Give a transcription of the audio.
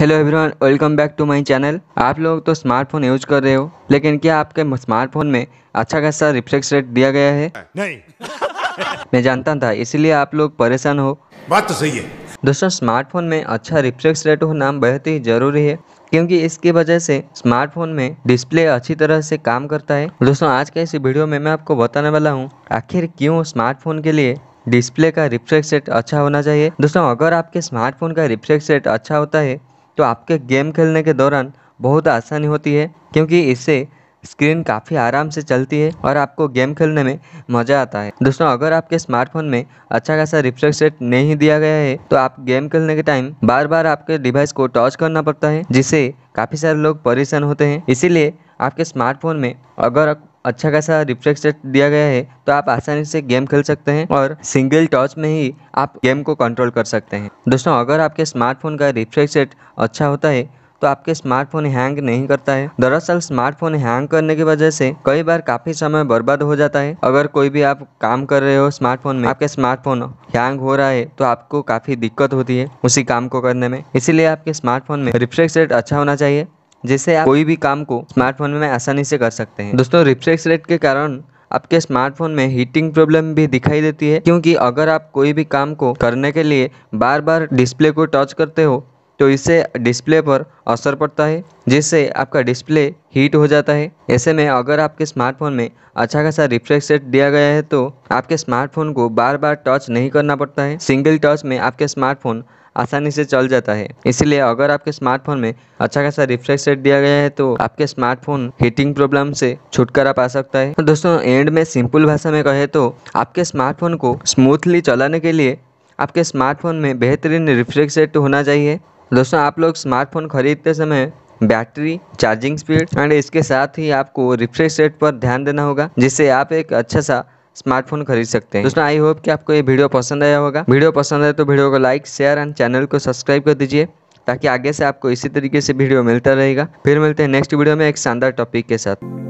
hello everyone welcome back to my channel आप लोग तो स्मार्टफोन यूज कर रहे हो लेकिन क्या आपके स्मार्टफोन में अच्छा खासा रिफ्लेक्स रेट दिया गया है नहीं मैं जानता था इसलिए आप लोग परेशान हो बात तो सही है दोस्तों स्मार्टफोन में अच्छा रिफ्लेक्स रेट होना बहुत ही जरूरी है क्योंकि इसकी वजह से स्मार्टफोन में डिस्प्ले अच्छी तरह से काम करता है दोस्तों आज के इस वीडियो में मैं आपको बताने वाला हूँ आखिर क्यों स्मार्टफोन के लिए डिस्प्ले का रिफ्रेक्स रेट अच्छा होना चाहिए दोस्तों अगर आपके स्मार्टफोन का रिफ्रेक्स रेट अच्छा होता है तो आपके गेम खेलने के दौरान बहुत आसानी होती है क्योंकि इससे स्क्रीन काफ़ी आराम से चलती है और आपको गेम खेलने में मज़ा आता है दोस्तों अगर आपके स्मार्टफोन में अच्छा खासा रिफ्रेश रेट नहीं दिया गया है तो आप गेम खेलने के टाइम बार बार आपके डिवाइस को टॉच करना पड़ता है जिससे काफ़ी सारे लोग परेशान होते हैं इसीलिए आपके स्मार्टफोन में अगर अच्छा खासा रिफ्रेश रेट दिया गया है तो आप आसानी से गेम खेल सकते हैं और सिंगल टॉच में ही आप गेम को कंट्रोल कर सकते हैं दोस्तों अगर आपके स्मार्टफोन का रिफ्रेश रेट अच्छा होता है तो आपके स्मार्टफोन हैंग नहीं करता है दरअसल स्मार्टफोन हैंग करने की वजह से कई बार काफ़ी समय बर्बाद हो जाता है अगर कोई भी आप काम कर रहे हो स्मार्टफोन में आपके स्मार्टफोन हैंग हो रहा है तो आपको काफ़ी दिक्कत होती है उसी काम को करने में इसीलिए आपके स्मार्टफोन में रिफ्रेश रेट अच्छा होना चाहिए जिससे आप कोई भी काम को स्मार्टफोन में आसानी से कर सकते हैं दोस्तों रिफ्रेश रेट के कारण आपके स्मार्टफोन में हीटिंग प्रॉब्लम भी दिखाई देती है क्योंकि अगर आप कोई भी काम को करने के लिए बार बार डिस्प्ले को टच करते हो तो इससे डिस्प्ले पर असर पड़ता है जिससे आपका डिस्प्ले हीट हो जाता है ऐसे में अगर आपके स्मार्टफोन में अच्छा खासा रिफ्रेश रेट दिया गया है तो आपके स्मार्टफोन को बार बार टच नहीं करना पड़ता है सिंगल टच में आपके स्मार्टफोन आसानी से चल जाता है इसलिए अगर आपके स्मार्टफोन में अच्छा खासा रिफ्रेश रेट दिया गया है तो आपके स्मार्टफोन हीटिंग प्रॉब्लम से छुटकारा पा सकता है दोस्तों एंड में सिंपल भाषा में कहे तो आपके स्मार्टफोन को स्मूथली चलाने के लिए आपके स्मार्टफोन में बेहतरीन रिफ्रेश रेट होना चाहिए दोस्तों आप लोग स्मार्टफोन खरीदते समय बैटरी चार्जिंग स्पीड एंड इसके साथ ही आपको रिफ्रेश रेट पर ध्यान देना होगा जिससे आप एक अच्छा सा स्मार्टफोन खरीद सकते हैं दोस्तों आई होप कि आपको ये वीडियो पसंद आया होगा वीडियो पसंद आए तो वीडियो को लाइक शेयर एंड चैनल को सब्सक्राइब कर दीजिए ताकि आगे से आपको इसी तरीके से वीडियो मिलता रहेगा फिर मिलते हैं नेक्स्ट वीडियो में एक शानदार टॉपिक के साथ